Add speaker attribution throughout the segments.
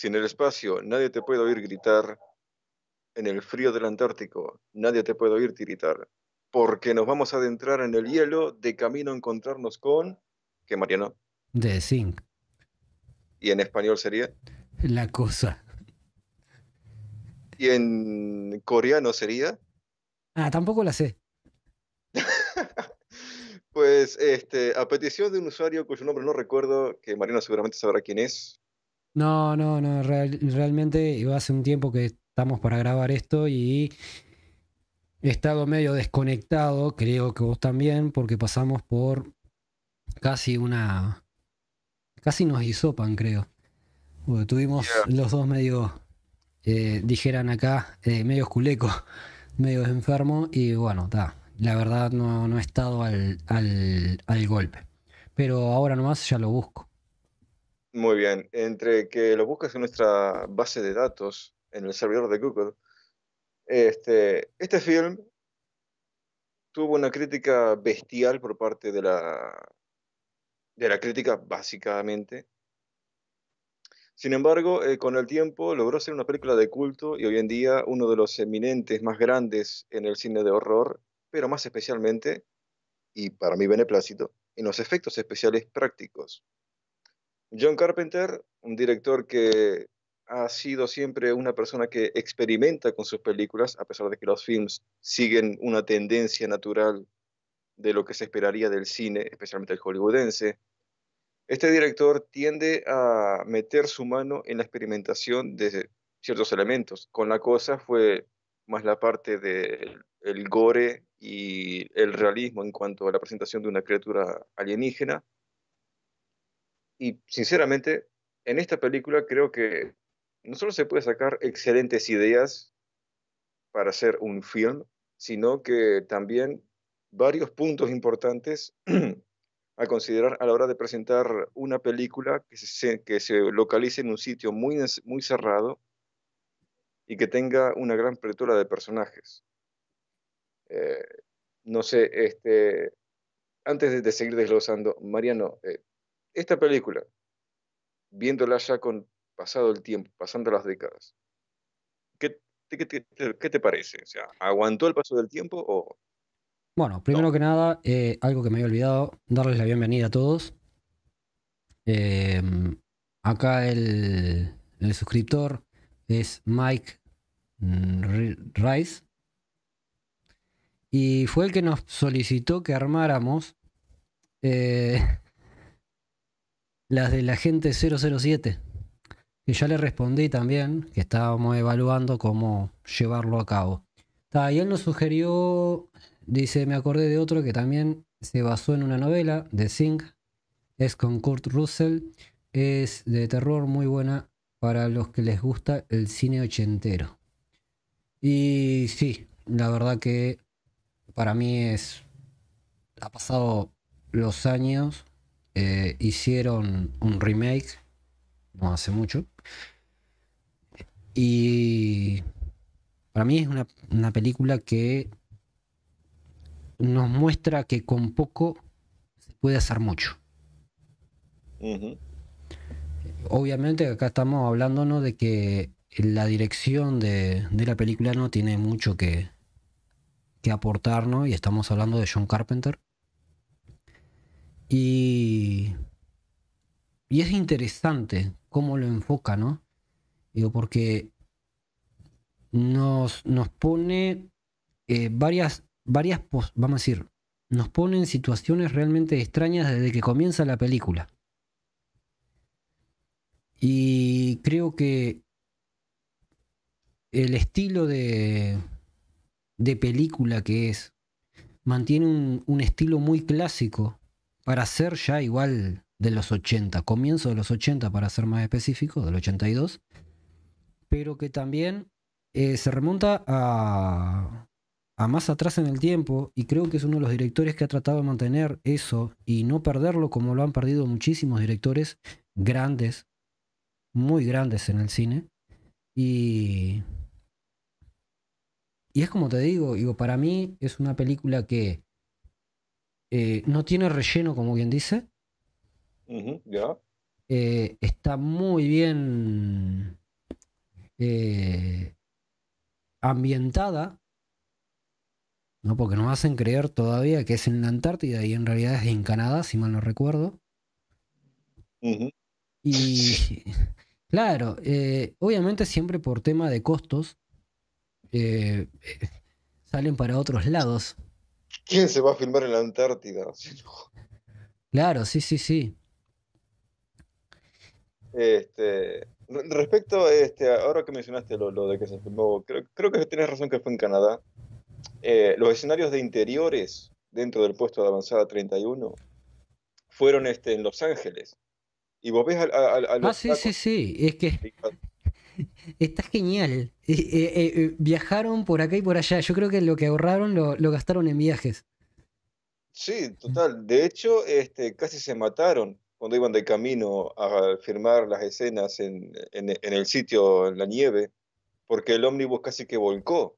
Speaker 1: Si en el espacio nadie te puede oír gritar, en el frío del Antártico nadie te puede oír tiritar, porque nos vamos a adentrar en el hielo de camino a encontrarnos con... ¿Qué, Mariano?
Speaker 2: De Zinc.
Speaker 1: ¿Y en español sería?
Speaker 2: La cosa.
Speaker 1: ¿Y en coreano sería?
Speaker 2: Ah, tampoco la sé.
Speaker 1: pues este, a petición de un usuario cuyo nombre no recuerdo, que Mariano seguramente sabrá quién es,
Speaker 2: no, no, no, realmente hace un tiempo que estamos para grabar esto y he estado medio desconectado, creo que vos también, porque pasamos por casi una... casi nos hisopan, creo. tuvimos los dos medio, eh, dijeran acá, eh, medio culeco, medio enfermo y bueno, está. La verdad no, no he estado al, al, al golpe. Pero ahora nomás ya lo busco.
Speaker 1: Muy bien. Entre que lo buscas en nuestra base de datos, en el servidor de Google, este, este film tuvo una crítica bestial por parte de la, de la crítica, básicamente. Sin embargo, eh, con el tiempo logró ser una película de culto y hoy en día uno de los eminentes más grandes en el cine de horror, pero más especialmente, y para mí beneplácito, en los efectos especiales prácticos. John Carpenter, un director que ha sido siempre una persona que experimenta con sus películas, a pesar de que los films siguen una tendencia natural de lo que se esperaría del cine, especialmente el hollywoodense. Este director tiende a meter su mano en la experimentación de ciertos elementos. Con la cosa fue más la parte del gore y el realismo en cuanto a la presentación de una criatura alienígena, y sinceramente, en esta película creo que no solo se puede sacar excelentes ideas para hacer un film, sino que también varios puntos importantes a considerar a la hora de presentar una película que se, que se localice en un sitio muy, muy cerrado y que tenga una gran pretura de personajes. Eh, no sé, este, antes de, seguir desglosando, Mariano, eh, esta película, viéndola ya con pasado el tiempo, pasando las décadas, ¿qué, te parece? sea, ¿aguantó el paso del tiempo o...?
Speaker 2: Bueno, primero que nada, eh, algo que me había olvidado, darles la bienvenida a todos. Em, acá el, suscriptor es Mike mm, Rice. Y fue el que nos solicitó que armáramos eh, las de la gente 007, que ya le respondí también, que estábamos evaluando cómo llevarlo a cabo. y él nos sugirió, dice, me acordé de otro que también se basó en una novela, de Zinc, es con Kurt Russell, es de terror muy buena para los que les gusta el cine ochentero. Y sí, la verdad que para mí es, ha pasado los años eh, hicieron un remake, no hace mucho. Y para mí es una, película que nos muestra que con poco se puede hacer mucho. Obviamente acá estamos hablándonos de que la dirección de, la película no tiene mucho que, que aportarnos y estamos hablando de John Carpenter, y, es interesante cómo lo enfoca, ¿no? Digo, porque nos, nos pone eh, varias, varias, vamos a decir, nos pone en situaciones realmente extrañas desde que comienza la película. Y creo que el estilo de, de película que es, mantiene un estilo muy clásico para ser ya igual de los 80, comienzo de los 80 para ser más específico, del 82, pero que también eh, se remonta a, a más atrás en el tiempo y creo que es uno de los directores que ha tratado de mantener eso y no perderlo como lo han perdido muchísimos directores grandes, muy grandes en el cine. Y, y es como te digo, digo, para mí es una película que eh, no tiene relleno, como bien dice. Eh, está muy bien eh, ambientada. ¿no? Porque nos hacen creer todavía que es en la Antártida y en realidad es en Canadá, si mal no recuerdo. Y claro, obviamente siempre por tema de costos salen para otros lados
Speaker 1: ¿Quién se va a filmar en la Antártida?
Speaker 2: Claro, sí, sí, sí.
Speaker 1: Este, respecto a este, ahora que mencionaste lo, de que se filmó, creo, que tenés razón que fue en Canadá. Eh, los escenarios de interiores dentro del puesto de avanzada 31 fueron este, en Los Ángeles. Y vos ves a, los. Ah, sí, sí, sí. Es que
Speaker 2: está genial. Eh, eh, eh, viajaron por acá y por allá. Yo creo que lo que ahorraron lo, gastaron en viajes.
Speaker 1: Sí, total. De hecho, este, casi se mataron cuando iban de camino a firmar las escenas en, el sitio, en la nieve, porque el ómnibus casi que volcó,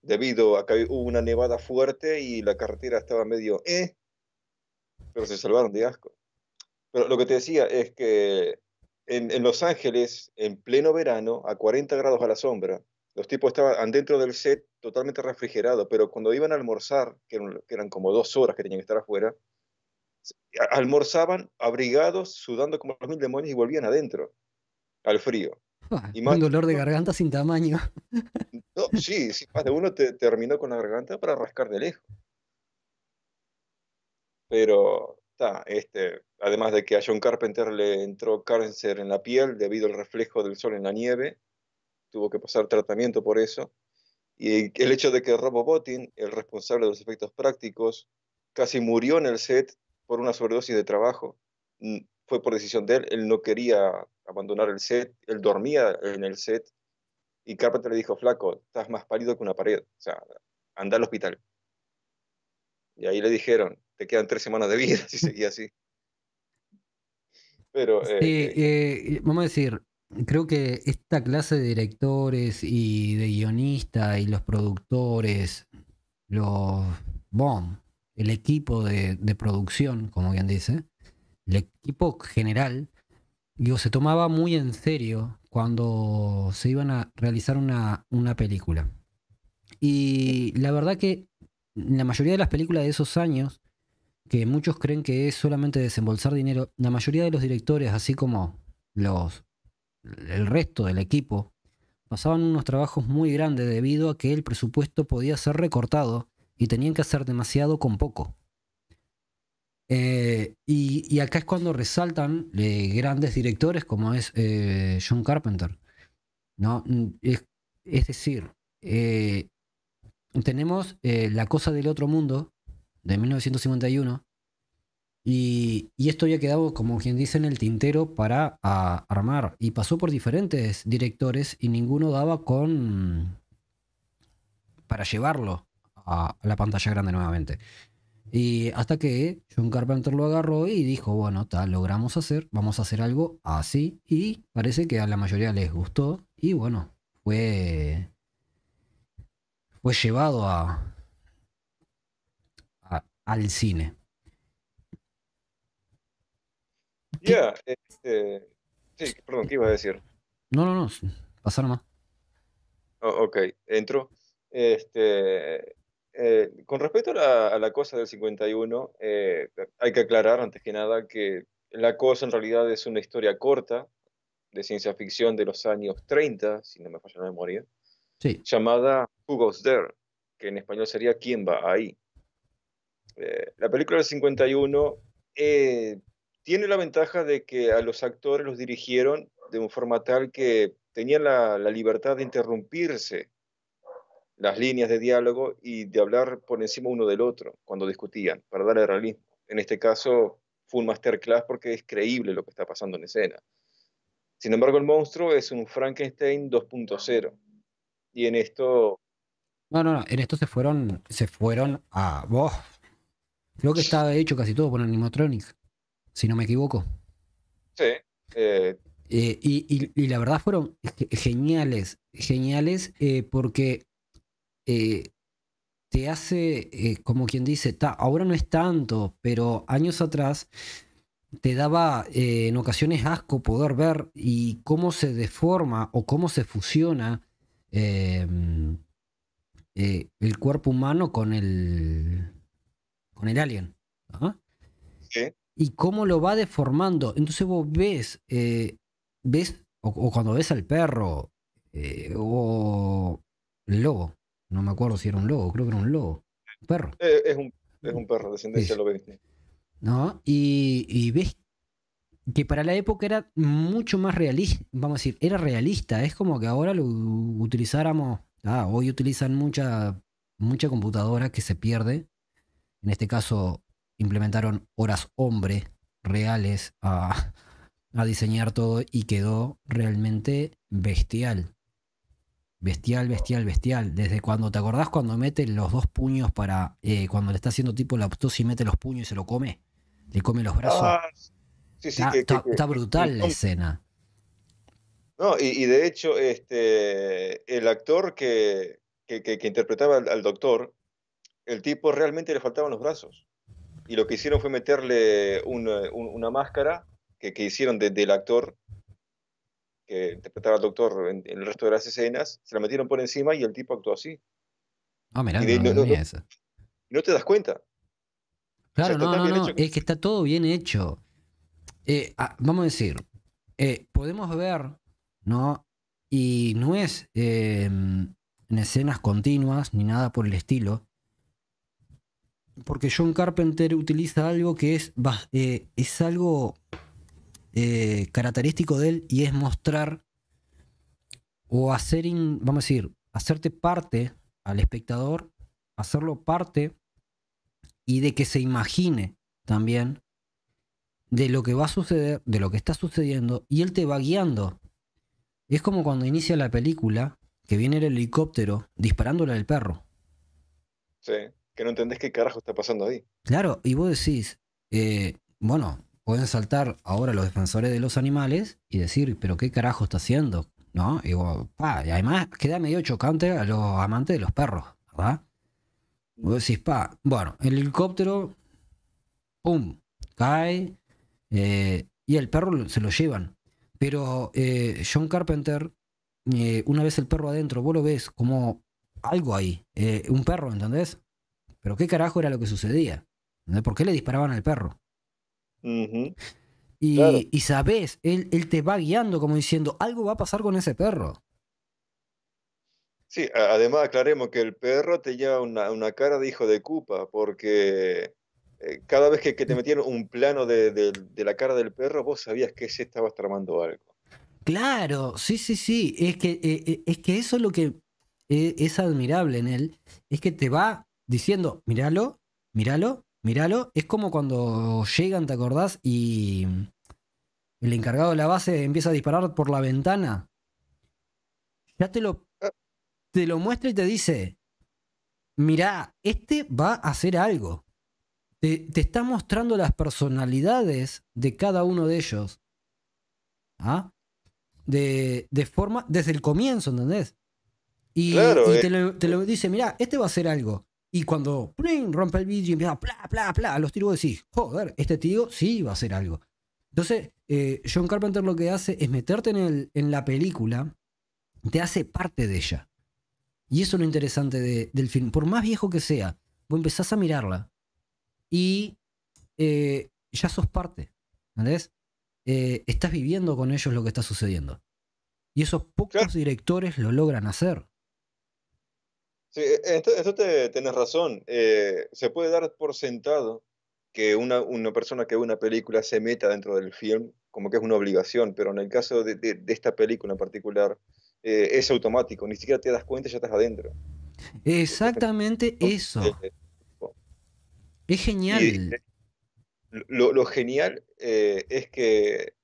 Speaker 1: debido a que hubo una nevada fuerte y la carretera estaba medio... Eh, pero se salvaron de asco. Pero lo que te decía es que en, Los Ángeles, en pleno verano, a 40 grados a la sombra. Los tipos estaban dentro del set totalmente refrigerados, pero cuando iban a almorzar, que eran, como dos horas que tenían que estar afuera, almorzaban abrigados, sudando como los mil demonios y volvían adentro, al frío.
Speaker 2: Ah, y un dolor de garganta sin tamaño.
Speaker 1: sí, sí, más de uno te, terminó con la garganta para rascar de lejos. Pero este, además de que a John Carpenter le entró cáncer en la piel debido al reflejo del sol en la nieve, tuvo que pasar tratamiento por eso. Y el hecho de que Robo Bottin, el responsable de los efectos prácticos, casi murió en el set por una sobredosis de trabajo, mm, fue por decisión de él, él no quería abandonar el set, él dormía en el set y Carpenter le dijo, flaco, estás más pálido que una pared, o sea, anda al hospital. Y ahí le dijeron, te quedan tres semanas de vida si seguía así. Pero, eh, eh,
Speaker 2: eh, vamos a decir, creo que esta clase de directores y de guionistas y los productores, los BOM, el equipo de, producción, como bien dice, el equipo general, digo, se tomaba muy en serio cuando se iban a realizar una película. Y la verdad que la mayoría de las películas de esos años que muchos creen que es solamente desembolsar dinero. La mayoría de los directores, así como los el resto del equipo, pasaban unos trabajos muy grandes debido a que el presupuesto podía ser recortado y tenían que hacer demasiado con poco. Eh, y, acá es cuando resaltan eh, grandes directores como es eh, John Carpenter. ¿no? es decir, tenemos la cosa del otro mundo, de 1951. Y, esto ya quedado, como quien dice, en el tintero para armar. Y pasó por diferentes directores y ninguno daba con. para llevarlo a, la pantalla grande nuevamente. Y hasta que John Carpenter lo agarró y dijo, bueno, tal, logramos hacer, vamos a hacer algo así. Y parece que a la mayoría les gustó. Y bueno, fue, fue llevado a, al cine.
Speaker 1: Ya, este, sí, perdón, ¿qué iba a decir?
Speaker 2: No, no, no, pasar más.
Speaker 1: Oh, ok, entro. Este, eh, con respecto a la, cosa del 51, eh, hay que aclarar antes que nada que la cosa en realidad es una historia corta de ciencia ficción de los años 30, si no me falla la memoria, llamada Who Goes There, que en español sería ¿Quién va ahí? Eh, la película del 51 eh, tiene la ventaja de que a los actores los dirigieron de un forma tal que tenían la, libertad de interrumpirse las líneas de diálogo y de hablar por encima uno del otro cuando discutían, para darle realismo. En este caso fue un masterclass porque es creíble lo que está pasando en escena. Sin embargo, el monstruo es un Frankenstein 2.0. Y en esto...
Speaker 2: No, no, no, en esto se fueron, se fueron a... vos. ¡oh! Creo que estaba hecho casi todo por Animatronic, si no me equivoco.
Speaker 1: Sí. Eh,
Speaker 2: eh, y, la verdad fueron geniales, geniales, eh, porque te hace, como quien dice, ahora no es tanto, pero años atrás te daba en ocasiones asco poder ver y cómo se deforma o cómo se fusiona em, el cuerpo humano con el, con el alien. Y cómo lo va deformando. Entonces vos ves, eh, ves, o, cuando ves al perro, eh, o el lobo, no me acuerdo si era un lobo, creo que era un lobo, un perro.
Speaker 1: Eh, es, un, perro, descendencia lo
Speaker 2: ¿No? Y, ves que para la época era mucho más realista, vamos a decir, era realista. Es como que ahora lo utilizáramos, ah, hoy utilizan mucha, mucha computadora que se pierde en este caso, implementaron horas hombre reales a, diseñar todo y quedó realmente bestial. Bestial, bestial, bestial. Desde cuando, ¿te acordás cuando mete los dos puños para. Eh, cuando le está haciendo tipo la y mete los puños y se lo come? Le come los brazos. Ah,
Speaker 1: está, brutal la escena. No, y, de hecho, este, el actor que, interpretaba al doctor el tipo realmente le faltaban los brazos. Y lo que hicieron fue meterle eh, una, máscara que, hicieron del actor que interpretaba al doctor en, el resto de las escenas, se la metieron por encima y el tipo actuó así. Ah, no, te das cuenta. Claro, no, no, es
Speaker 2: que está todo bien hecho. Eh, ah, vamos a decir, eh, podemos ver, ¿no? Y no es en escenas continuas ni nada por el estilo, porque John Carpenter utiliza algo que es, eh, es algo eh, característico de él y es mostrar o hacer, vamos a decir, hacerte parte al espectador, hacerlo parte y de que se imagine también de lo que va a suceder, de lo que está sucediendo y él te va guiando. Es como cuando inicia la película que viene el helicóptero disparándole al perro.
Speaker 1: Sí que no entendés qué carajo está pasando ahí.
Speaker 2: Claro, y vos decís, eh, bueno, pueden saltar ahora los defensores de los animales y decir, pero qué carajo está haciendo, ¿no? Y, pa, y además queda medio chocante a los amantes de los perros, ¿verdad? Vos decís, pa, bueno, el helicóptero, pum, cae eh, y el perro se lo llevan. Pero eh, John Carpenter, una vez el perro adentro, vos lo ves como algo ahí, un perro, ¿entendés? Pero qué carajo era lo que sucedía. ¿Por qué le disparaban al perro? y, sabes, él, te va guiando como diciendo, algo va a pasar con ese perro.
Speaker 1: Sí, además aclaremos que el perro te lleva una, cara de hijo de cupa, porque eh, cada vez que, te metieron un plano de, la cara del perro, vos sabías que se estaba tramando algo.
Speaker 2: Claro, sí, sí, sí. Es que, eh, eh, es que eso es lo que es admirable en él, es que te va diciendo, míralo, míralo, míralo. Es como cuando llegan, ¿te acordás? Y el encargado de la base empieza a disparar por la ventana. Ya te lo, te lo muestra y te dice, mirá, este va a hacer algo. Te, está mostrando las personalidades de cada uno de ellos. ¿Ah? De, forma, desde el comienzo, ¿entendés? Y, eh. te, lo, te, lo, dice, mirá, este va a hacer algo. Y cuando rompe el vidrio y empieza a los tiros decís, joder, este tío sí va a hacer algo. Entonces, eh, John Carpenter lo que hace es meterte en, el, en la película, te hace parte de ella. Y eso es lo interesante del film. Por más viejo que sea, vos empezás a mirarla y eh, ya sos parte. Eh, estás viviendo con ellos lo que está sucediendo. Y esos pocos directores lo logran hacer.
Speaker 1: Sí, e, esto, tenés razón. Eh, se puede dar por sentado que una, persona que ve una película se meta dentro del film, como que es una obligación, pero en el caso de, de, esta película en particular, eh, es automático, ni siquiera te das cuenta y ya estás adentro.
Speaker 2: Exactamente eso. Eh, es genial.
Speaker 1: lo, genial es que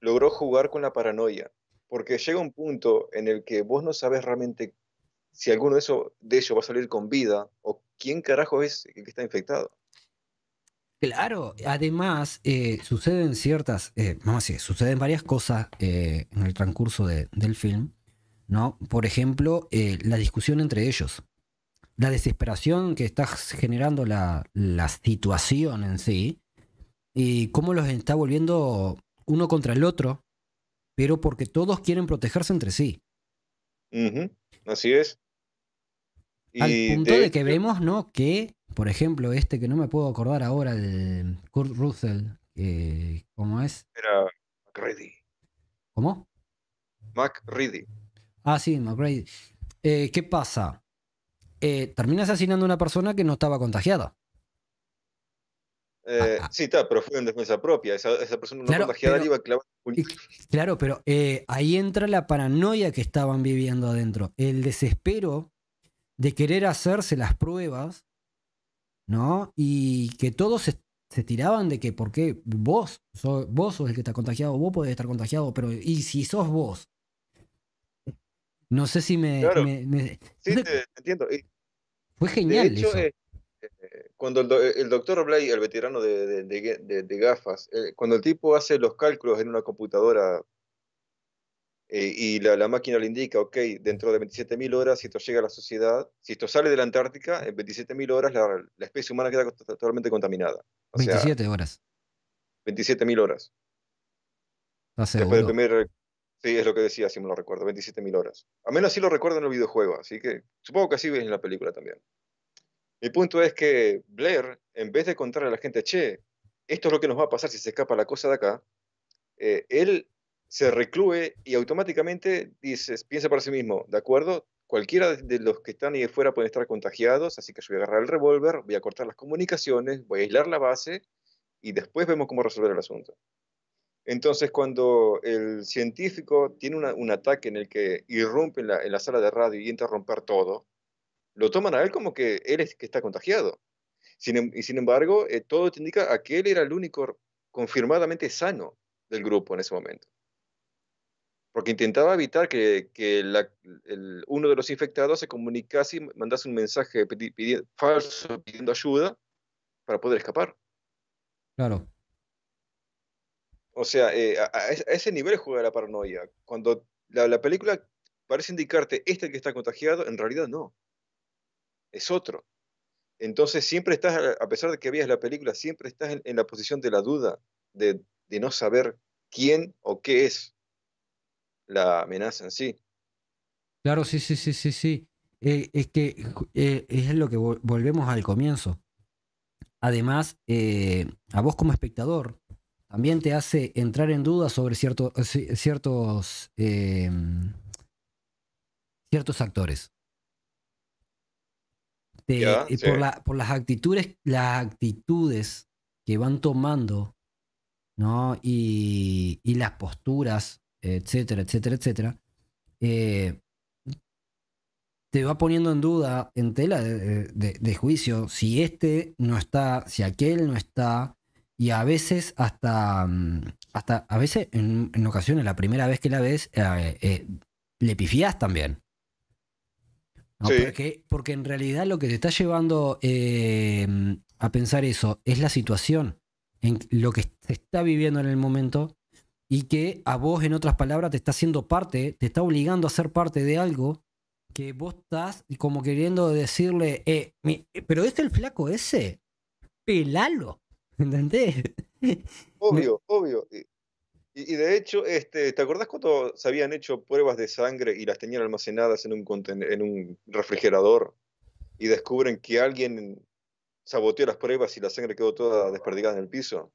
Speaker 1: logró jugar con la paranoia, porque llega un punto en el que vos no sabes realmente si alguno de, eso, de ellos va a salir con vida o quién carajo es el que está infectado.
Speaker 2: Claro, además eh, suceden ciertas, eh, vamos a decir, suceden varias cosas eh, en el transcurso del film, ¿no? Por ejemplo, la discusión entre ellos, la desesperación que está generando la, situación en sí y cómo los está volviendo uno contra el otro, pero porque todos quieren protegerse entre sí.
Speaker 1: Así es. Al punto de, que
Speaker 2: vemos, ¿no? Que, por ejemplo, este que no me puedo acordar ahora, el Kurt Russell, eh, ¿cómo es?
Speaker 1: Era McReady. ¿Cómo? McReady.
Speaker 2: Ah, sí, McReady. Eh, ¿Qué pasa? Eh, termina asesinando a una persona que no estaba contagiada.
Speaker 1: Ah, ah. sí, está, pero fue en defensa propia. Esa, esa persona no contagiada iba a clavar.
Speaker 2: Claro, pero ahí entra la paranoia que estaban viviendo adentro. El desespero de querer hacerse las pruebas, ¿no? Y que todos se, tiraban de que, ¿por qué vos? vos sos el que está contagiado, vos podés estar contagiado, pero ¿y si sos vos? No sé si me... Claro. Sí,
Speaker 1: entiendo. Fue genial. De hecho, eh, eh, cuando eh, el, doctor Blay, el veterano de, gafas, cuando el tipo hace los cálculos en una computadora eh, y la, máquina le indica, ok, dentro de 27.000 horas, si esto llega a la sociedad, si esto sale de la Antártica, en 27.000 horas la, especie humana queda totalmente contaminada.
Speaker 2: 27 horas.
Speaker 1: 27.000 horas. No sé, Sí, es lo que decía, si me lo recuerdo, 27.000 horas. A menos así lo recuerdo en el videojuego, así que supongo que así ves en la película también. el punto es que Blair, en vez de contarle a la gente, che, esto es lo que nos va a pasar si se escapa la cosa de acá, eh, él se recluye y automáticamente dices, piensa para sí mismo, ¿de acuerdo? Cualquiera de los que están ahí afuera pueden estar contagiados, así que yo voy a agarrar el revólver, voy a cortar las comunicaciones, voy a aislar la base y después vemos cómo resolver el asunto. Entonces, cuando el científico tiene un ataque en el que irrumpe en la, sala de radio y intenta romper todo, lo toman a él como que él es que está contagiado. Em, y sin embargo, eh, todo te indica a que él era el único confirmadamente sano del grupo en ese momento porque intentaba evitar que, uno de los infectados se comunicase y mandase un mensaje falso pidiendo ayuda para poder escapar. Claro. O sea, eh, a, ese nivel juega la paranoia. Cuando la, película parece indicarte este que está contagiado, en realidad no. Es otro. Entonces siempre estás, a pesar de que veas la película, siempre estás en, la posición de la duda, de no saber quién o qué es la amenaza en sí.
Speaker 2: Claro, sí, sí, sí, sí, sí. Eh, es que eh, es lo que volvemos al comienzo. Además, eh, a vos como espectador también te hace entrar en duda sobre ciertos, ciertos actores. por, por las actitudes, las actitudes que van tomando, ¿no? y las posturas etcétera, etcétera, etcétera, eh, te va poniendo en duda, en tela de, juicio, si este no está, si aquel no está, y a veces hasta, mm, hasta a veces en, ocasiones, la primera vez que la ves, eh, eh, le pifiás también. porque, porque, en realidad lo que te está llevando a pensar eso es la situación, en lo que se está viviendo en el momento y que a vos, en otras palabras, te está haciendo parte, te está obligando a ser parte de algo que vos estás como queriendo decirle, eh, eh pero este el flaco ese, pelalo, ¿entendés?
Speaker 1: Obvio, obvio. Y, de hecho, este, ¿te acordás cuando se habían hecho pruebas de sangre y las tenían almacenadas en un, en un refrigerador y descubren que alguien saboteó las pruebas y la sangre quedó toda desperdigada en el piso?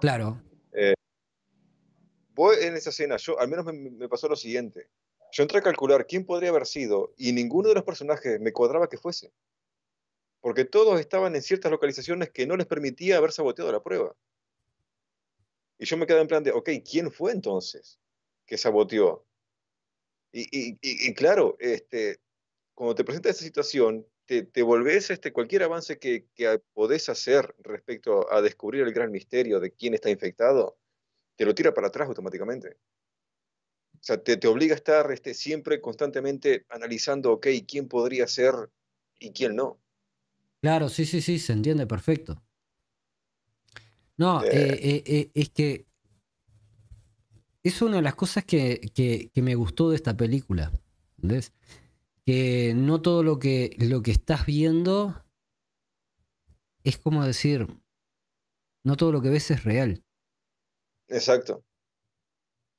Speaker 1: Claro, voy en esa escena, al menos me, pasó lo siguiente. Yo entré a calcular quién podría haber sido y ninguno de los personajes me cuadraba que fuese. Porque todos estaban en ciertas localizaciones que no les permitía haber saboteado la prueba. Y yo me quedé en plan de, ok, ¿quién fue entonces que saboteó? Y, claro, este, cuando te presenta esa situación, te, te, volvés este, cualquier avance que, que podés hacer respecto a descubrir el gran misterio de quién está infectado, te lo tira para atrás automáticamente. O sea, te, te obliga a estar este, siempre constantemente analizando, ok, quién podría ser y quién no.
Speaker 2: Claro, sí, sí, sí, se entiende perfecto. No, eh. Eh, eh, es que es una de las cosas que, me gustó de esta película. ¿Ves? Que no todo lo que, lo que estás viendo es como decir, no todo lo que ves es real. Exacto.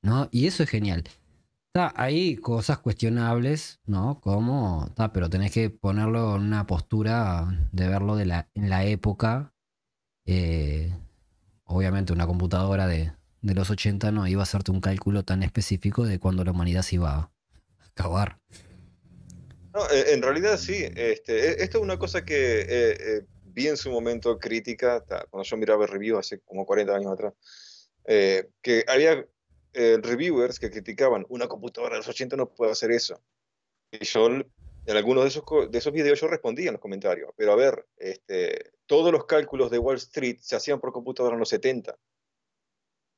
Speaker 2: ¿No? Y eso es genial. Está hay cosas cuestionables, ¿no? Como, está, pero tenés que ponerlo en una postura de verlo de la, en la época. Eh, obviamente una computadora de, los 80 no iba a hacerte un cálculo tan específico de cuando la humanidad se iba a acabar.
Speaker 1: No, eh, en realidad sí. Este, eh, esto es una cosa que vi en su momento crítica, cuando yo miraba review hace como 40 años atrás. Eh, que había eh, reviewers que criticaban, una computadora de los 80 no puede hacer eso. Y yo, en algunos de esos, de esos videos yo respondía en los comentarios, pero a ver, este, todos los cálculos de Wall Street se hacían por computadora en los 70.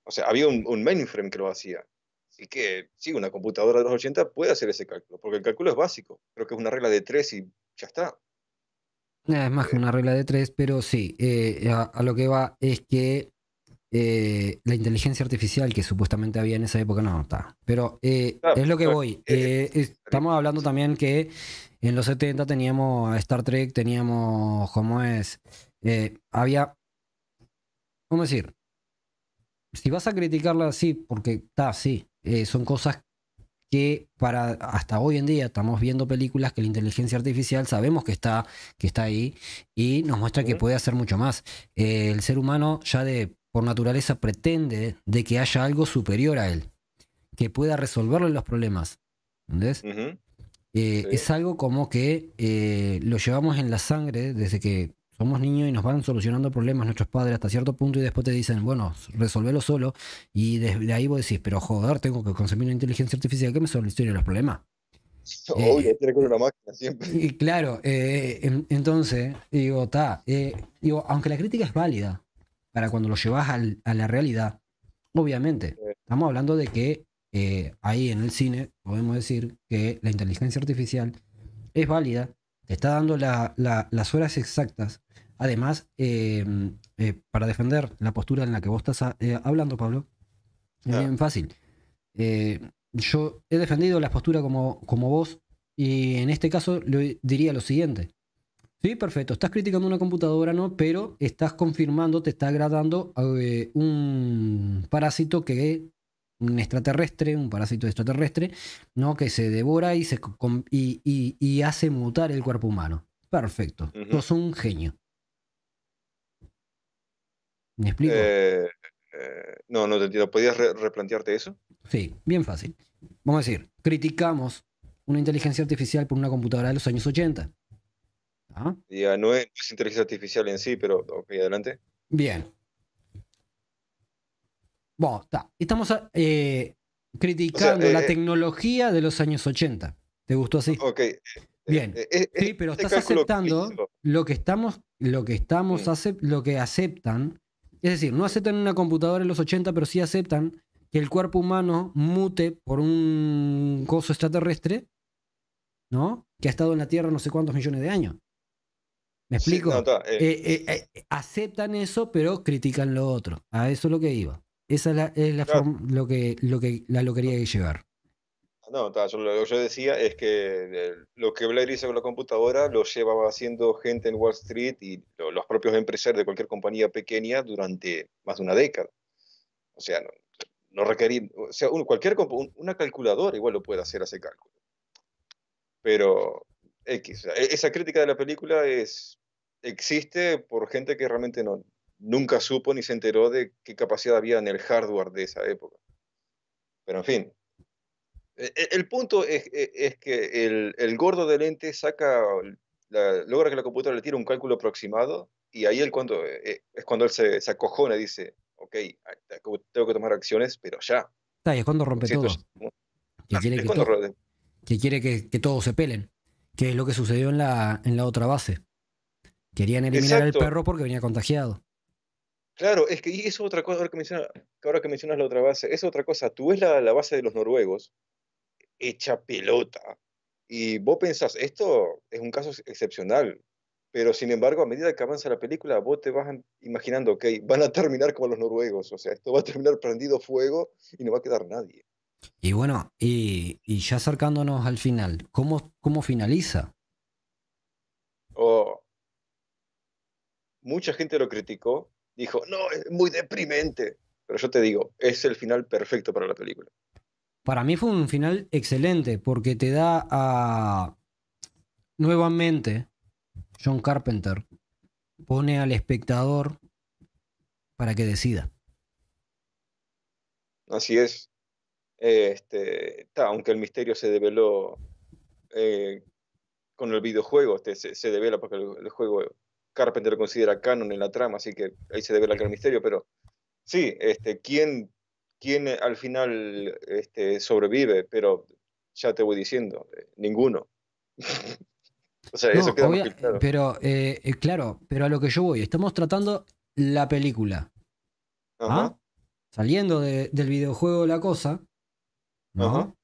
Speaker 1: O sea, había un, mainframe que lo hacía. Así que sí, una computadora de los 80 puede hacer ese cálculo, porque el cálculo es básico. Creo que es una regla de 3 y ya está.
Speaker 2: Es más que una regla de 3, pero sí, eh, a lo que va es que eh, la inteligencia artificial que supuestamente había en esa época no está. Pero eh, es lo que voy. Eh, estamos hablando también que en los 70 teníamos a Star Trek, teníamos, ¿cómo es? había, ¿cómo decir? Si vas a criticarla, sí, porque está, sí. son cosas que para hasta hoy en día estamos viendo películas que la inteligencia artificial sabemos que está, que está ahí y nos muestra que puede hacer mucho más. el ser humano ya de por naturaleza pretende de que haya algo superior a él, que pueda resolverle los problemas. ¿Entendés? Eh, es algo como que eh, lo llevamos en la sangre desde que somos niños y nos van solucionando problemas nuestros padres hasta cierto punto y después te dicen, bueno, resolvelo solo. Y desde ahí vos decís, pero joder, tengo que consumir una inteligencia artificial que me solucione los problemas.
Speaker 1: Eh,
Speaker 2: y claro, entonces, digo, ta, digo, aunque la crítica es válida, para cuando lo llevas a la realidad. Obviamente, estamos hablando de que eh, ahí en el cine podemos decir que la inteligencia artificial es válida, te está dando las horas exactas. Además, eh, eh, para defender la postura en la que vos estás hablando, Pablo, es bien fácil. yo he defendido la postura como, como vos y en este caso le diría lo siguiente. Sí, perfecto. Estás criticando una computadora, ¿no? Pero estás confirmando, te está agradando eh, un parásito que es un extraterrestre, un parásito extraterrestre, ¿no? Que se devora y, se, y, y, hace mutar el cuerpo humano. Perfecto. Tú es Sos un genio.
Speaker 1: ¿Me explico? Eh, eh, no, no te entiendo. ¿Podías replantearte eso? Sí,
Speaker 2: bien fácil. Vamos a decir, criticamos una inteligencia artificial por una computadora de los años 80
Speaker 1: ya no es, inteligencia artificial en sí, pero adelante.
Speaker 2: Bien. Bueno, Estamos eh, criticando la eh, tecnología de los años 80. ¿Te gustó así? Ok. Eh, Bien. sí, pero este estás aceptando lo que estamos, lo que estamos, mm. lo que aceptan. Es decir, no aceptan una computadora en los 80, pero sí aceptan que el cuerpo humano mute por un coso extraterrestre, ¿no? Que ha estado en la Tierra no sé cuántos millones de años. ¿Me explico? Eh. Eh, eh, aceptan eso, pero critican lo otro. A eso es lo que iba. Esa es la, forma, lo que, lo que lo quería llevar.
Speaker 1: No, yo, decía es que lo que Blair hizo con la computadora lo llevaba haciendo gente en Wall Street y los propios empresarios de cualquier compañía pequeña durante más de una década. O sea, no, no o sea, cualquier una calculadora igual lo puede hacer ese cálculo. Pero X, e-, esa crítica de la película es existe por gente que realmente no, nunca supo ni se enteró de qué capacidad había en el hardware de esa época. Pero en fin, e, e, el, punto es, e, que el, gordo de lente saca, logra que la computadora le tire un cálculo aproximado y ahí él cuando, es cuando él se, se acojona y dice, ok, ah, tengo que tomar acciones, pero ya.
Speaker 2: es cuando rompe todo. Que, quiere que, que, quiere que, todos se pelen, que es lo que sucedió en la, en la otra base. Querían eliminar al perro porque venía contagiado.
Speaker 1: Claro, es que y eso es otra cosa, ahora que, ahora que mencionas la otra base, es otra cosa. Tú ves la, la base de los noruegos, hecha pelota, y vos pensás, esto es un caso excepcional, pero sin embargo, a medida que avanza la película, vos te vas imaginando, ok, van a terminar como los noruegos, o sea, esto va a terminar prendido fuego y no va a quedar nadie.
Speaker 2: Y bueno, y, y ya acercándonos al final, ¿cómo, cómo finaliza?
Speaker 1: mucha gente lo criticó, dijo, no, es muy deprimente. Pero yo te digo, es el final perfecto para la película.
Speaker 2: Para mí fue un final excelente porque te da a... Nuevamente, John Carpenter pone al espectador para que decida.
Speaker 1: Así es. Este, aunque el misterio se develó eh, con el videojuego, este, se, devela porque el juego Carpenter considera canon en la trama, así que ahí se debe el gran misterio, pero sí, este, ¿quién, quién al final este, sobrevive? Pero ya te voy diciendo, eh, ninguno. o sea, eso queda muy claro.
Speaker 2: Pero, eh, eh, claro, pero a lo que yo voy, estamos tratando la película. ¿Ah? Saliendo del videojuego la cosa, ¿no?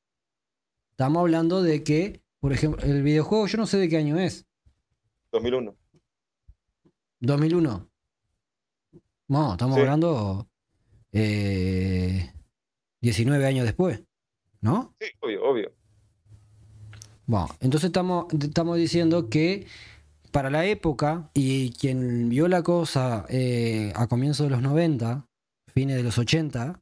Speaker 2: Estamos hablando de que, por ejemplo, el videojuego yo no sé de qué año es. 2001. 2001. No, estamos hablando 19 eh, años después, ¿no? Sí, obvio, obvio. Bueno, entonces estamos, estamos diciendo que para la época y quien vio la cosa eh, a comienzos de los 90, fines de los 80,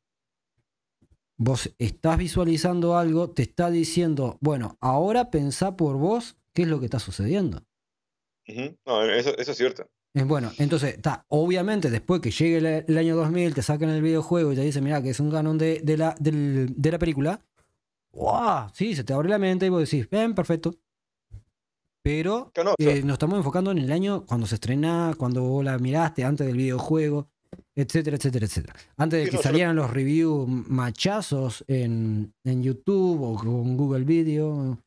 Speaker 2: vos estás visualizando algo, te está diciendo, bueno, ahora pensá por vos qué es lo que está sucediendo.
Speaker 1: No, eso es cierto.
Speaker 2: Eh, bueno, entonces, está obviamente después que llegue el, año 2000, te sacan el videojuego y te dicen, mira, que es un canon de, la, película. ¡Wow! Sí, se te abre la mente y vos decís, ven, perfecto. Pero eh, nos estamos enfocando en el año cuando se estrena, cuando vos la miraste, antes del videojuego, etcétera, etcétera, etcétera. Antes de que salieran los reviews machazos en, en YouTube o con Google Video,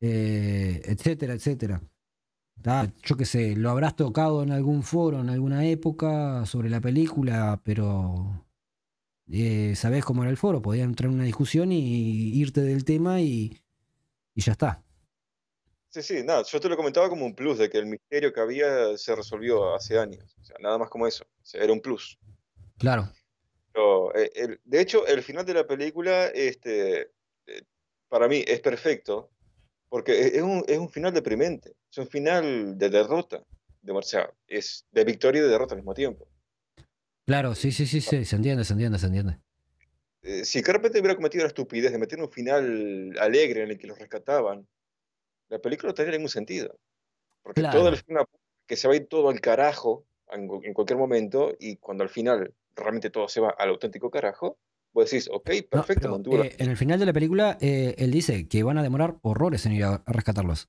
Speaker 2: eh, etcétera, etcétera. Eh, yo qué sé, lo habrás tocado en algún foro, en alguna época, sobre la película, pero sabes eh, sabés cómo era el foro, podías entrar en una discusión y, irte del tema y, ya está.
Speaker 1: Sí, sí, nada, yo te lo comentaba como un plus, de que el misterio que había se resolvió hace años, nada más como eso, era un plus. Claro. Eh, de hecho, el final de la película, este, para mí, es perfecto, porque es un, es un final deprimente, es un final de derrota, de, o es de victoria y de derrota al mismo tiempo.
Speaker 2: Claro, sí, sí, sí, sí, se entiende, se entiende, se entiende.
Speaker 1: Eh, si Carpenter hubiera cometido la estupidez de meter un final alegre en el que los rescataban, la película no tendría ningún sentido. Porque todo el final, que se va a ir todo al carajo en, en, cualquier momento, y cuando al final realmente todo se va al auténtico carajo, pues decís, ok, perfecto, eh,
Speaker 2: En el final de la película, eh, él dice que van a demorar horrores en ir a, rescatarlos.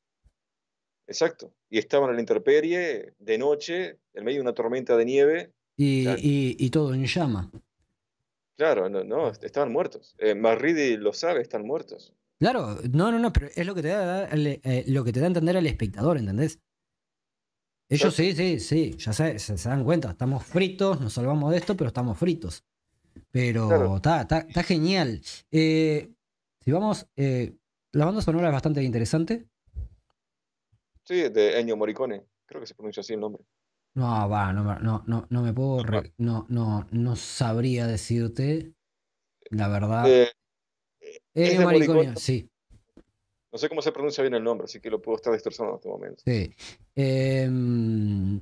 Speaker 1: Exacto. Y estaban en la intemperie, de noche, en medio de una tormenta de nieve.
Speaker 2: Y, todo en llama.
Speaker 1: Claro, no, estaban muertos. Eh, Marridi lo sabe, están muertos.
Speaker 2: Claro, no, no, no, pero es lo que te da, lo que te da a entender al espectador, ¿entendés? Ellos sí, sí, sí, ya se dan cuenta, estamos fritos, nos salvamos de esto, pero estamos fritos. Pero está genial. Eh, si vamos, eh, la banda sonora es bastante interesante.
Speaker 1: Sí, de Ennio Morricone. Creo que se pronuncia así el nombre.
Speaker 2: No, va, no, no, no, me puedo. no, no, no sabría decirte. La verdad. Eh,
Speaker 1: Ennio sí. No sé cómo se pronuncia bien el nombre, así que lo puedo estar distorsionando en este momento.
Speaker 2: Sí. Em,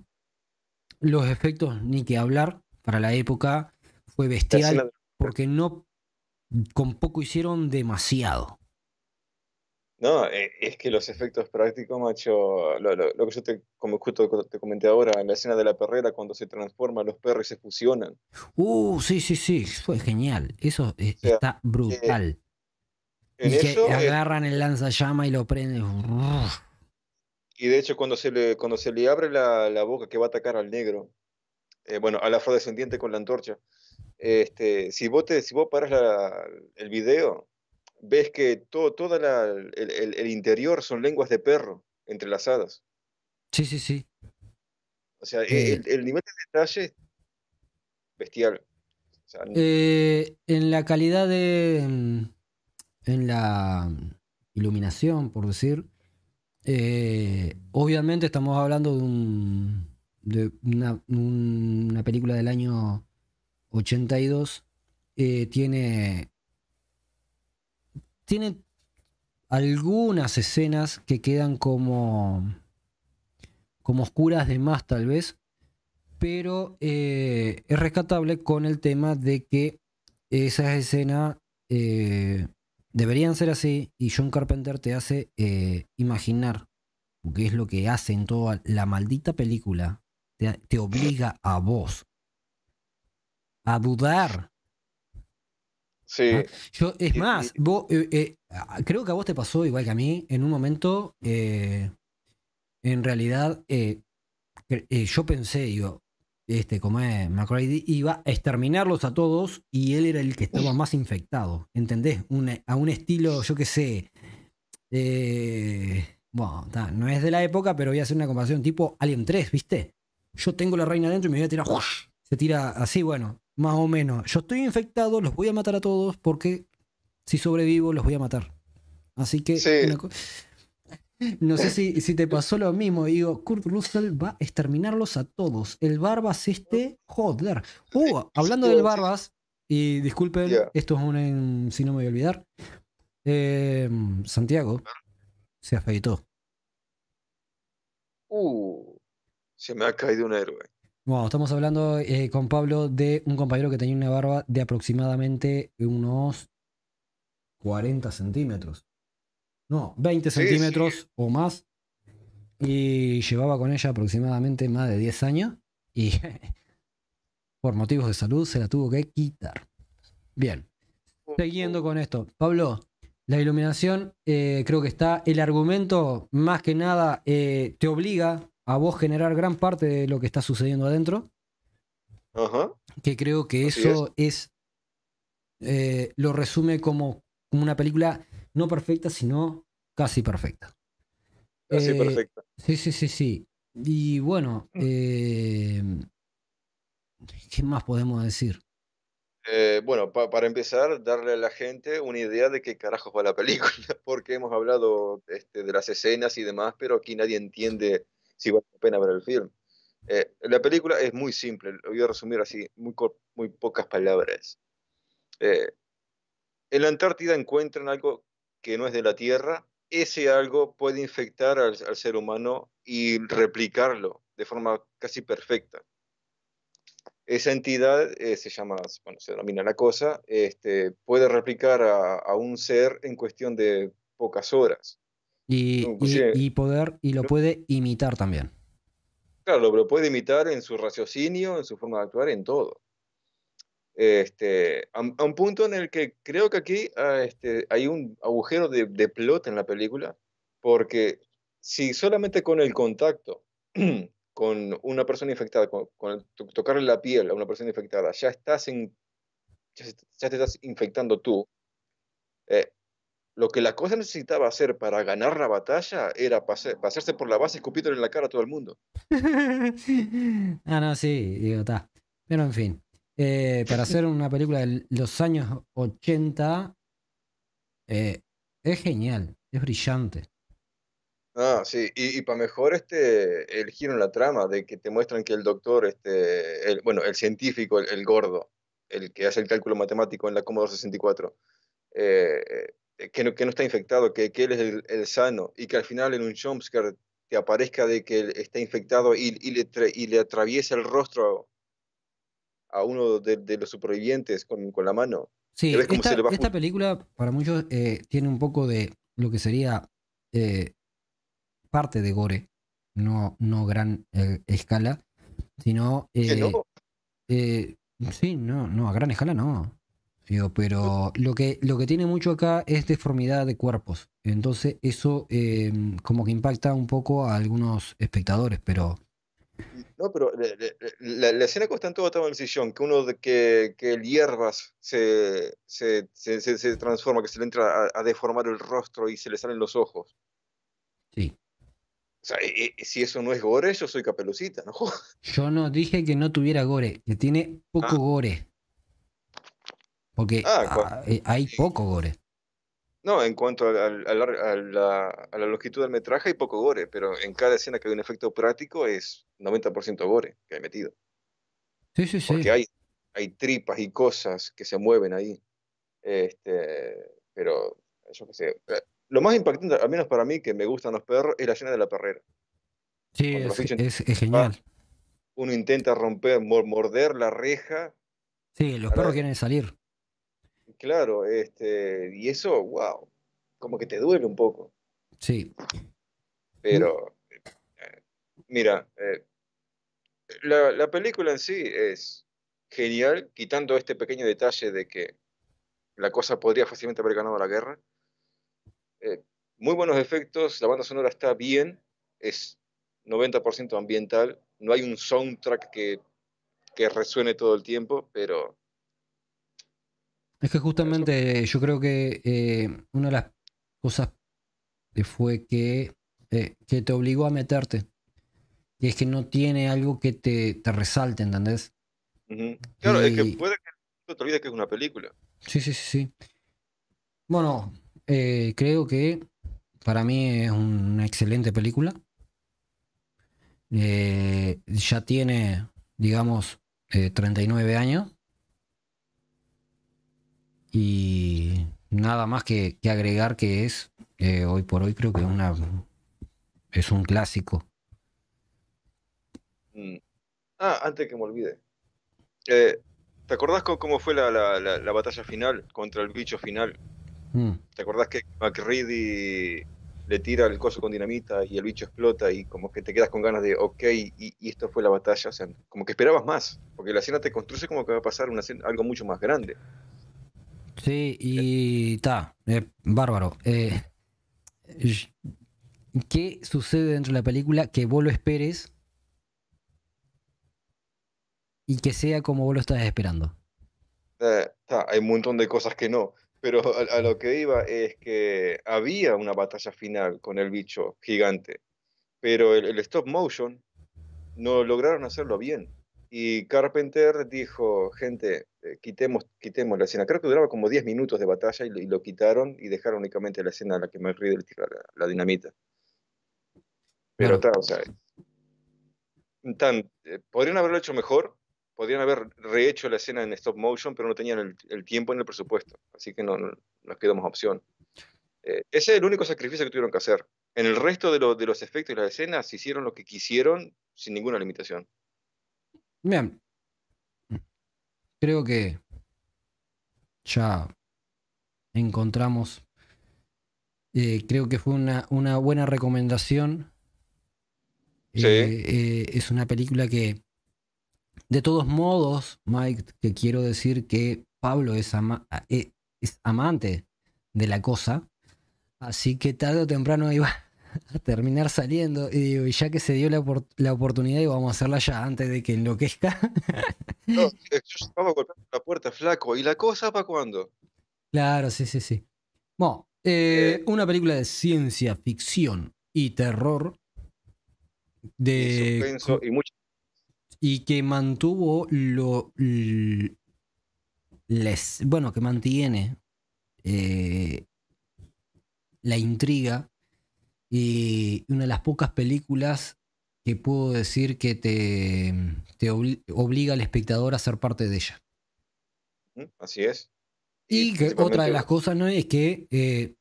Speaker 2: los efectos, ni que hablar, para la época fue bestial porque no con poco hicieron demasiado.
Speaker 1: No, eh, es que los efectos prácticos, macho, lo, que yo te, como justo te comenté ahora, en la escena de la perrera, cuando se transforma los perros se fusionan.
Speaker 2: Uh, sí, sí, sí, fue genial. Eso eh, está brutal.
Speaker 1: Eh, y que agarran
Speaker 2: el lanzallama y lo prenden.
Speaker 1: Y de hecho, cuando se le, cuando se le abre la, boca que va a atacar al negro, bueno, al afrodescendiente con la antorcha, este, si, vos te, si vos paras el video, ves que todo, toda el, interior son lenguas de perro entrelazadas. Sí, sí, sí. O sea, eh, el, nivel de detalle bestial.
Speaker 2: Eh, en la calidad de. Mm, en la mm, iluminación, por decir. Eh, obviamente estamos hablando de, un, de una, una película del año 82 eh, tiene, tiene algunas escenas que quedan como, como oscuras de más tal vez, pero eh, es rescatable con el tema de que esas escenas eh, deberían ser así y John Carpenter te hace imaginar qué es lo que hace en toda la maldita película. te obliga a vos a dudar. Sí. Yo, es más, eh, eh, ah, creo que a vos te pasó igual que a mí, en un momento, eh, en realidad, yo pensé, digo, este, como es iba a exterminarlos a todos y él era el que estaba más infectado, ¿entendés? a un estilo, yo qué sé, bueno, no es de la época, pero voy a hacer una comparación tipo Alien 3, ¿viste? Yo tengo la reina adentro y me voy a tirar, se tira así, bueno, más o menos, yo estoy infectado, los voy a matar a todos porque si sobrevivo los voy a matar. Así que no sé si, si, te pasó lo mismo. Digo, Kurt Russell va a exterminarlos a todos. El Barbas este, joder. hablando del Barbas, y disculpen, esto es un, si no me voy a olvidar. Eh, Santiago se afeitó.
Speaker 1: Uh, se me ha caído un héroe
Speaker 2: estamos hablando eh, con Pablo de un compañero que tenía una barba de aproximadamente unos 40 centímetros. No, 20 centímetros o más. Y llevaba con ella aproximadamente más de 10 años. Y por motivos de salud se la tuvo que quitar. Bien. Siguiendo con esto. Pablo, la iluminación eh, creo que está. El argumento, más que nada, eh, te obliga a vos generar gran parte de lo que está sucediendo adentro. Que creo que eso es, eh, lo resume como, una película no perfecta, sino casi perfecta. Casi eh, perfecta. Sí, sí, sí, sí. Y bueno, mm. eh, ¿qué más podemos decir?
Speaker 1: bueno, para empezar, darle a la gente una idea de qué carajos va la película, porque hemos hablado este, de las escenas y demás, pero aquí nadie entiende si vale la pena ver el film. Eh, la película es muy simple, lo voy a resumir así, muy, muy pocas palabras. Eh, en la Antártida encuentran algo que no es de la Tierra, ese algo puede infectar al, ser humano y replicarlo de forma casi perfecta. Esa entidad eh, se llama, bueno, se denomina la cosa, este, puede replicar a, a un ser en cuestión de pocas horas.
Speaker 2: Pues eh. Y, poder, y lo puede imitar también.
Speaker 1: Claro, lo puede imitar en su raciocinio, en su forma de actuar, en todo. Este, a, un punto en el que creo que aquí ah, este, hay un agujero de, de plot en la película, porque si solamente con el contacto con una persona infectada, con, tocarle la piel a una persona infectada, ya estás, en, ya, te estás infectando tú, eh, lo que la cosa necesitaba hacer para ganar la batalla era pasarse por la base y en la cara a todo el mundo.
Speaker 2: ah, no, sí, digo, está. Pero en fin, eh, para hacer una película de los años 80 eh, es genial, es brillante.
Speaker 1: Ah, sí, y, para mejor este, el giro en la trama de que te muestran que el doctor, este, bueno, el científico, el, gordo, el que hace el cálculo matemático en la Commodore 64, eh, eh, que no, que no está infectado, que, él es el, sano y que al final en un jumpscare te aparezca de que él está infectado y, y, le, y atraviesa el rostro a, uno de, los supervivientes con, la mano. Sí, esta,
Speaker 2: película para muchos eh, tiene un poco de lo que sería eh, parte de gore, no, no gran escala, sino... sí, no, no, a gran escala no pero lo que, lo que tiene mucho acá es deformidad de cuerpos. Entonces eso em, como que impacta un poco a algunos espectadores, pero...
Speaker 1: No, pero la, escena que todo en el que uno que, el hierbas se, se, transforma, que se le entra a, deformar el rostro y se le salen los ojos. Sí. O sea, eh, eh, si eso no es gore, yo soy capelucita, ¿no?
Speaker 2: yo no dije que no tuviera gore, que tiene poco ah. gore. Porque ah, ah, eh, hay poco
Speaker 1: gore. No, en cuanto a, la, longitud del metraje hay poco gore, pero en cada escena que hay un efecto práctico es 90% gore que hay metido. Sí, sí, sí. hay, hay tripas y cosas que se mueven ahí. Este, pero, yo qué sé. Eh, lo más impactante, al menos para mí, que me gustan los perros, es la escena de la perrera. Sí, es, genial. Uno intenta romper, morder la reja.
Speaker 2: Sí, los perros quieren salir.
Speaker 1: Claro, este, y eso, wow, como que te duele un poco. Sí. Pero, eh, mira, eh, la, película en sí es genial, quitando este pequeño detalle de que la cosa podría fácilmente haber ganado la guerra. Eh, muy buenos efectos, la banda sonora está bien, es 90% ambiental, no hay un soundtrack que resuene todo el tiempo, pero
Speaker 2: es que justamente yo creo que eh, una de las cosas que fue que, eh, te obligó a meterte. Y es que no tiene algo que te, te resalte, ¿entendés?
Speaker 1: Claro, es que puede que te olvides que es una película.
Speaker 2: Sí, sí, sí, Bueno, eh, creo que para mí es una excelente película. ya tiene, digamos, 39 años. Y nada más que, agregar que es, eh, hoy por hoy creo que una, es
Speaker 1: un clásico. Mm. Ah, antes que me olvide. Eh, ¿Te acordás cómo fue la, batalla final contra el bicho final? Mm. ¿Te acordás que McReady le tira el coso con dinamita y el bicho explota y como que te quedas con ganas de, ok, y, esto fue la batalla? O sea, como que esperabas más, porque la escena te construye como que va a pasar una algo mucho más grande.
Speaker 2: Sí, y está, eh, bárbaro. Eh, ¿Qué sucede dentro de la película que vos lo esperes y que sea como vos lo estás esperando?
Speaker 1: Eh, hay un montón de cosas que no, pero a, lo que iba es que había una batalla final con el bicho gigante, pero el stop motion no lograron hacerlo bien. Y Carpenter dijo, gente, eh, quitemos, quitemos la escena. Creo que duraba como 10 minutos de batalla y lo, quitaron y dejaron únicamente la escena a la que me ríe tira la, la, dinamita. Pero está, o sea, eh, podrían haberlo hecho mejor, podrían haber rehecho la escena en stop motion, pero no tenían el, tiempo en el presupuesto, así que no, nos quedamos opción. Eh, ese es el único sacrificio que tuvieron que hacer. En el resto de, de los efectos y las escenas hicieron lo que quisieron sin ninguna limitación.
Speaker 2: Bien, creo que ya encontramos, eh, creo que fue una, buena recomendación. Eh, eh, es una película que, de todos modos, Mike, que quiero decir que Pablo es, es amante de la cosa, así que tarde o temprano iba, a terminar saliendo. Y ya que se dio la, oportunidad, y vamos a hacerla ya antes de que enloquezca.
Speaker 1: no, eh, yo estaba golpeando la puerta, flaco. ¿Y la cosa para cuándo?
Speaker 2: Claro, sí, sí, sí. Bueno, eh, eh. una película de ciencia ficción y terror. De, y, que mantuvo lo. Les, bueno, que mantiene la intriga y una de las pocas películas que puedo decir que te, mm, obliga al espectador a ser parte de ella. Así es. Y, que otra de las cosas ¿no? es que eh,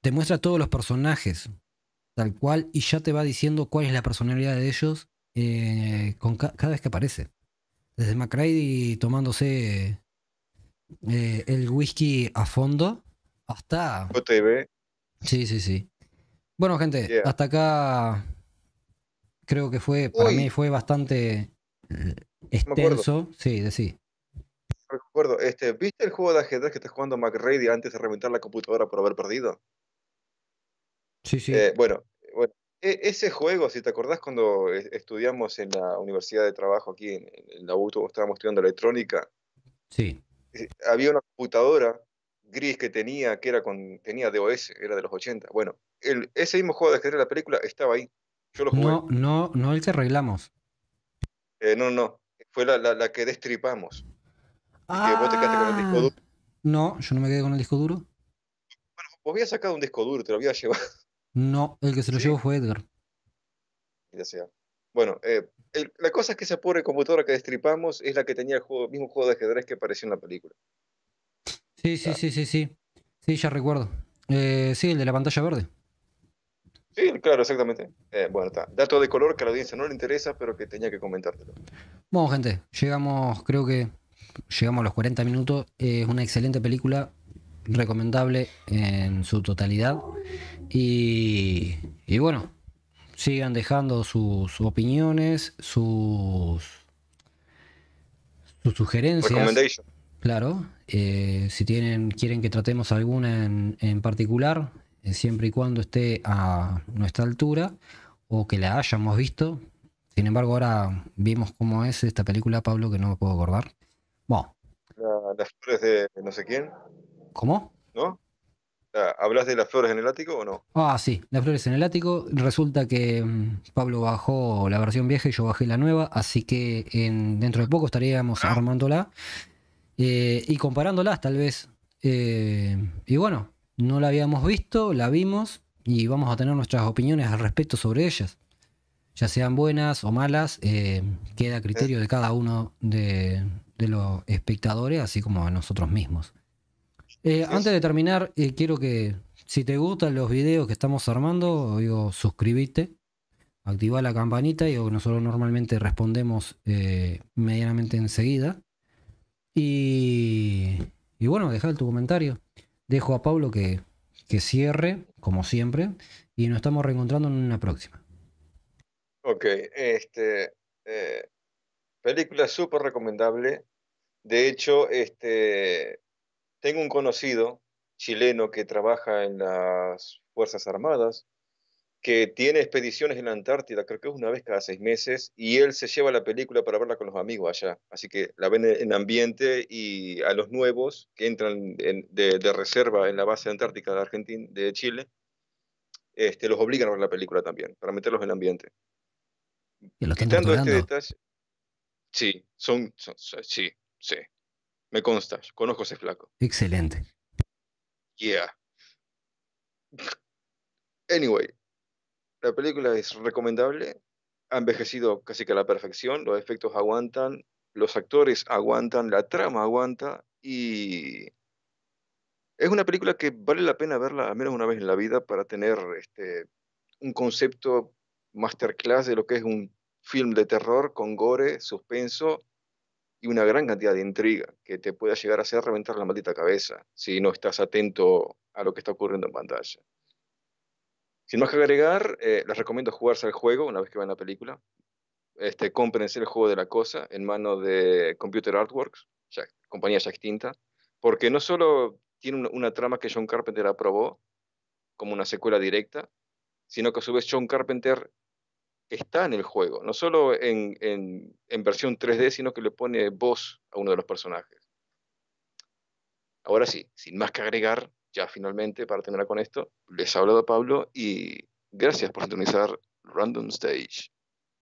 Speaker 2: te muestra todos los personajes, tal cual, y ya te va diciendo cuál es la personalidad de ellos eh, con cada vez que aparece. Desde McCready tomándose eh, el whisky a fondo hasta... Sí, sí, sí. Bueno, gente, hasta acá creo que fue, para mí fue bastante eh, extenso.
Speaker 1: Sí, de sí. Recuerdo, este, ¿viste el juego de ajedrez que está jugando McReady antes de reventar la computadora por haber perdido? Sí, sí. Eh, bueno, e, ese juego, si te acordás cuando estudiamos en la universidad de trabajo aquí en, la UTU, estábamos estudiando electrónica. Sí. Eh, había una computadora gris que tenía, que era con, tenía DOS, era de los 80. Bueno, ese mismo juego de ajedrez de la película estaba ahí. Yo lo jugué. No,
Speaker 2: no, no el que arreglamos.
Speaker 1: Eh, no, no. Fue la, que destripamos. Ah, que vos te quedaste con el
Speaker 2: disco ah. duro. No, yo no me quedé con el disco duro. Bueno,
Speaker 1: vos había sacado un disco duro, te lo había llevado.
Speaker 2: No, el que se lo llevó fue Edgar.
Speaker 1: Ya sea. Bueno, eh, la cosa es que esa pobre computadora que destripamos es la que tenía el juego, mismo juego de ajedrez que apareció en la película.
Speaker 2: Sí, sí, ah. sí, sí, sí. Sí, ya recuerdo. Eh, sí, el de la pantalla verde.
Speaker 1: Sí, claro, exactamente. Eh, bueno, está. Dato de color que a la audiencia no le interesa, pero que tenía que comentártelo.
Speaker 2: Bueno, gente, llegamos, creo que llegamos a los 40 minutos. Es una excelente película, recomendable en su totalidad. Y, bueno, sigan dejando sus opiniones, sus, sus sugerencias. Claro, eh, si tienen, quieren que tratemos alguna en, en particular, eh, siempre y cuando esté a nuestra altura o que la hayamos visto. Sin embargo, ahora vimos cómo es esta película, Pablo, que no me puedo acordar. Bueno.
Speaker 1: las flores de no sé quién. ¿Cómo? ¿No? ¿Hablas de las flores en el ático o no?
Speaker 2: Ah, sí, las flores en el ático. Resulta que mm, Pablo bajó la versión vieja y yo bajé la nueva, así que dentro de poco estaríamos ah. armándola eh, y comparándolas tal vez. Eh, y bueno, no la habíamos visto, la vimos y vamos a tener nuestras opiniones al respecto sobre ellas. Ya sean buenas o malas, eh, queda a criterio de cada uno de, los espectadores, así como a nosotros mismos. Eh, antes de terminar, eh, quiero que si te gustan los videos que estamos armando, digo, suscríbete, activa la campanita y nosotros normalmente respondemos medianamente enseguida. Y, bueno, deja tu comentario. Dejo a Pablo que, que cierre, como siempre, y nos estamos reencontrando en una próxima.
Speaker 1: Ok, este, eh, película súper recomendable. De hecho, este, tengo un conocido chileno que trabaja en las Fuerzas Armadas que tiene expediciones en la Antártida, creo que es una vez cada seis meses, y él se lleva la película para verla con los amigos allá. Así que la ven en ambiente y a los nuevos que entran de, reserva en la base antártica de Argentina, de Chile, este, los obligan a ver la película también, para meterlos en ambiente. Y lo este detalle, sí, son, sí, sí, me consta, conozco ese flaco.
Speaker 2: Excelente.
Speaker 1: Yeah. Anyway, la película es recomendable, ha envejecido casi que a la perfección, los efectos aguantan, los actores aguantan, la trama aguanta y es una película que vale la pena verla al menos una vez en la vida para tener este, un concepto masterclass de lo que es un film de terror con gore, suspenso y una gran cantidad de intriga que te pueda llegar a hacer reventar la maldita cabeza si no estás atento a lo que está ocurriendo en pantalla. Sin más que agregar, eh, les recomiendo jugarse al juego una vez que vean la película. Este, el juego de la cosa en mano de Computer Artworks, compañía ya extinta, porque no solo tiene una, trama que John Carpenter aprobó como una secuela directa, sino que a su vez John Carpenter está en el juego, no solo en, en, versión 3D, sino que le pone voz a uno de los personajes. Ahora sí, sin más que agregar, ya finalmente, para terminar con esto, les ha hablado Pablo y gracias por sintonizar Random Stage.